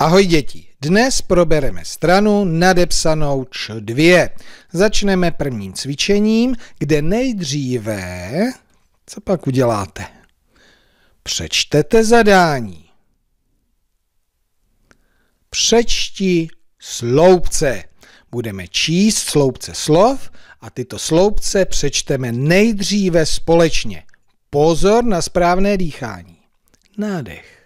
Ahoj děti, dnes probereme stranu nadepsanou č2. Začneme prvním cvičením, kde nejdříve, co pak uděláte? Přečtete zadání. Přečti sloupce. Budeme číst sloupce slov a tyto sloupce přečteme nejdříve společně. Pozor na správné dýchání. Nádech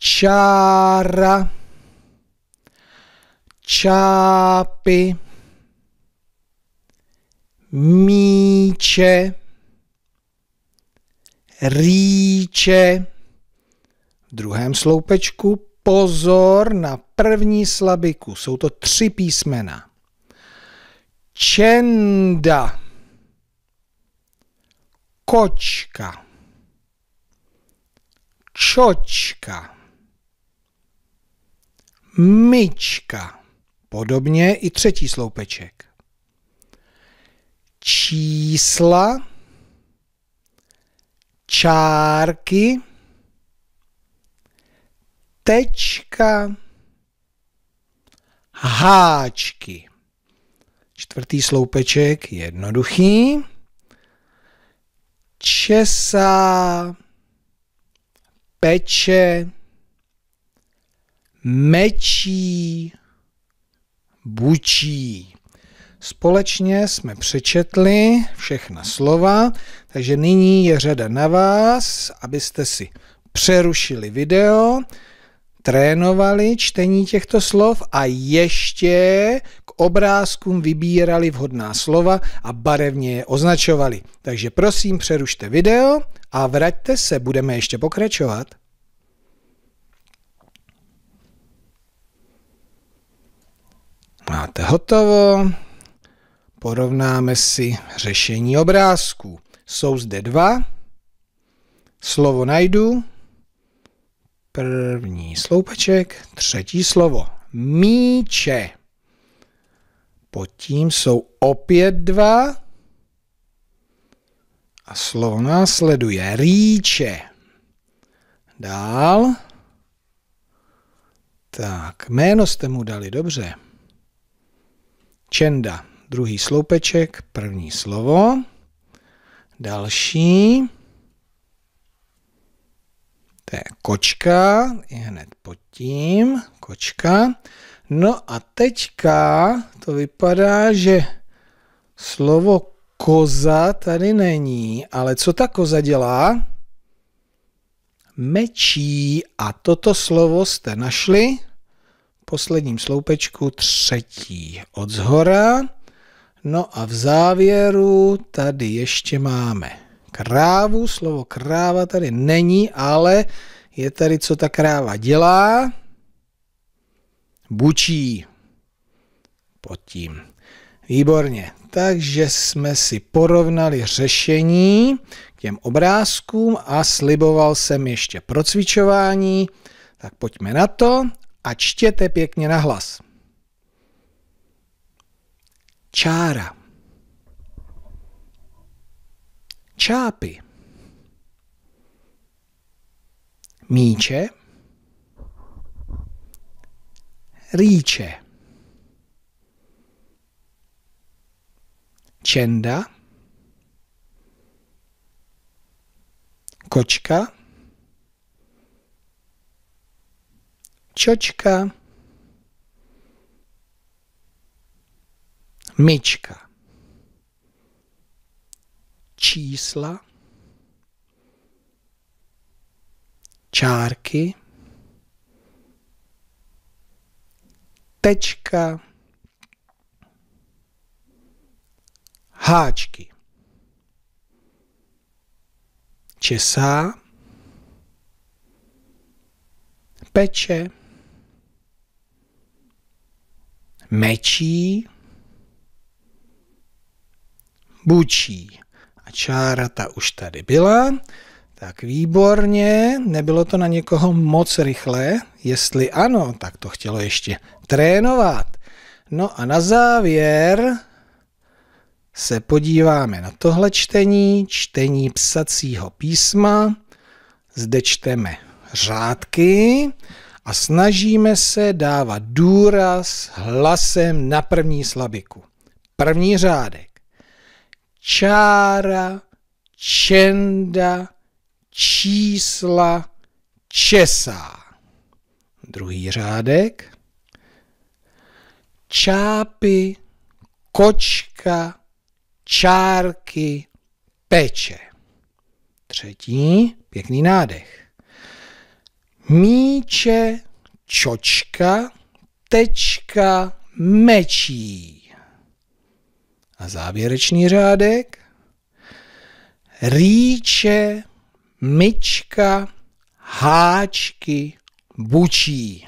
čára, čápy, míče, rýče. V druhém sloupečku pozor na první slabiku. Jsou to tři písmena. Čenda, kočka, čočka myčka. Podobně i třetí sloupeček. Čísla, čárky, tečka, háčky. Čtvrtý sloupeček jednoduchý. Česá, peče, mečí bučí. Společně jsme přečetli všechna slova, takže nyní je řada na vás, abyste si přerušili video, trénovali čtení těchto slov a ještě k obrázkům vybírali vhodná slova a barevně je označovali. Takže prosím, přerušte video a vraťte se, budeme ještě pokračovat. máte hotovo. Porovnáme si řešení obrázku. Jsou zde dva. Slovo najdu. První sloupeček, třetí slovo. Míče. Pod tím jsou opět dva. A slovo následuje rýče. Dál. Tak, jméno jste mu dali, dobře. Čenda, druhý sloupeček, první slovo, další, to je kočka, je hned pod tím, kočka. No a teďka to vypadá, že slovo koza tady není, ale co ta koza dělá? Mečí a toto slovo jste našli? posledním sloupečku třetí od zhora. No a v závěru tady ještě máme krávu. Slovo kráva tady není, ale je tady, co ta kráva dělá. Bučí. Pod tím. Výborně. Takže jsme si porovnali řešení k těm obrázkům a sliboval jsem ještě procvičování. Tak pojďme na to a čtěte pěkně na hlas. Čára. Čápy. Míče. Rýče. Čenda. Kočka. čočka, myčka, čísla, čárky, tečka, háčky, česá, peče, mečí, bučí. A čára ta už tady byla. Tak výborně, nebylo to na někoho moc rychle. Jestli ano, tak to chtělo ještě trénovat. No a na závěr se podíváme na tohle čtení, čtení psacího písma. Zde čteme řádky a snažíme se dávat důraz hlasem na první slabiku. První řádek. Čára, čenda, čísla, česá. Druhý řádek. Čápy, kočka, čárky, peče. Třetí, pěkný nádech míče, čočka, tečka, mečí. A závěrečný řádek. Rýče, myčka, háčky, bučí.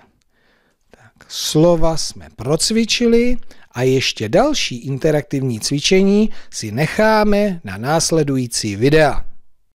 Tak slova jsme procvičili a ještě další interaktivní cvičení si necháme na následující videa.